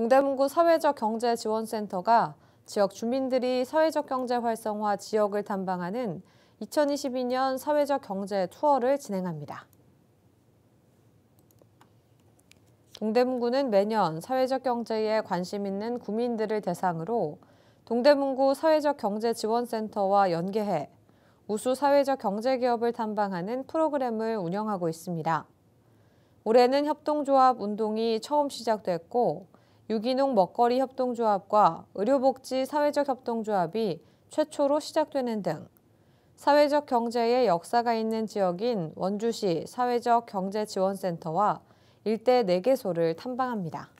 동대문구 사회적 경제 지원센터가 지역 주민들이 사회적 경제 활성화 지역을 탐방하는 2022년 사회적 경제 투어를 진행합니다. 동대문구는 매년 사회적 경제에 관심 있는 구민들을 대상으로 동대문구 사회적 경제 지원센터와 연계해 우수 사회적 경제 기업을 탐방하는 프로그램을 운영하고 있습니다. 올해는 협동조합 운동이 처음 시작됐고 유기농 먹거리 협동조합과 의료복지 사회적 협동조합이 최초로 시작되는 등 사회적 경제의 역사가 있는 지역인 원주시 사회적 경제지원센터와 일대 4개소를 탐방합니다.